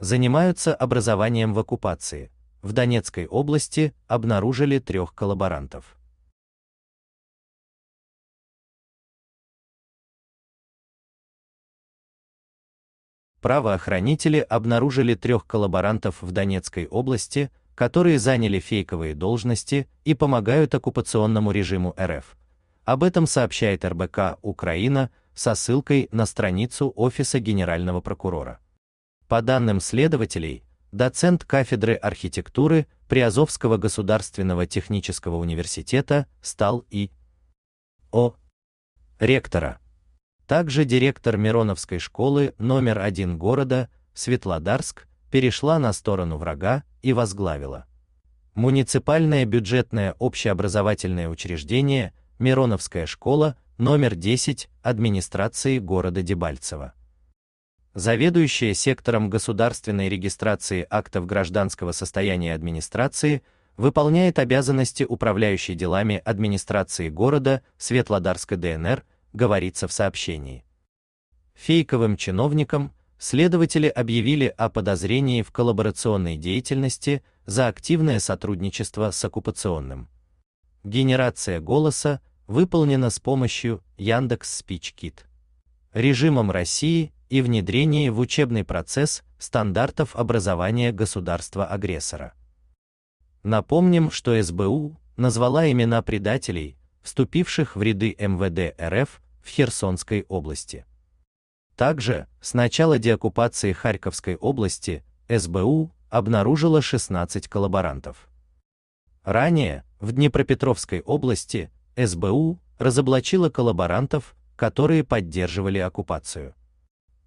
занимаются образованием в оккупации. В Донецкой области обнаружили трех коллаборантов. Правоохранители обнаружили трех коллаборантов в Донецкой области, которые заняли фейковые должности и помогают оккупационному режиму РФ. Об этом сообщает РБК «Украина» со ссылкой на страницу Офиса Генерального прокурора. По данным следователей, доцент кафедры архитектуры Приазовского государственного технического университета стал и О. ректора. Также директор Мироновской школы номер один города Светлодарск перешла на сторону врага и возглавила муниципальное бюджетное общеобразовательное учреждение Мироновская школа номер 10 администрации города Дебальцево заведующая сектором государственной регистрации актов гражданского состояния администрации, выполняет обязанности управляющей делами администрации города Светлодарска ДНР, говорится в сообщении. Фейковым чиновникам следователи объявили о подозрении в коллаборационной деятельности за активное сотрудничество с оккупационным. Генерация голоса выполнена с помощью Яндекс Спичкит. Режимом России и внедрении в учебный процесс стандартов образования государства-агрессора. Напомним, что СБУ назвала имена предателей, вступивших в ряды МВД РФ в Херсонской области. Также, с начала деоккупации Харьковской области, СБУ обнаружила 16 коллаборантов. Ранее, в Днепропетровской области, СБУ разоблачила коллаборантов, которые поддерживали оккупацию.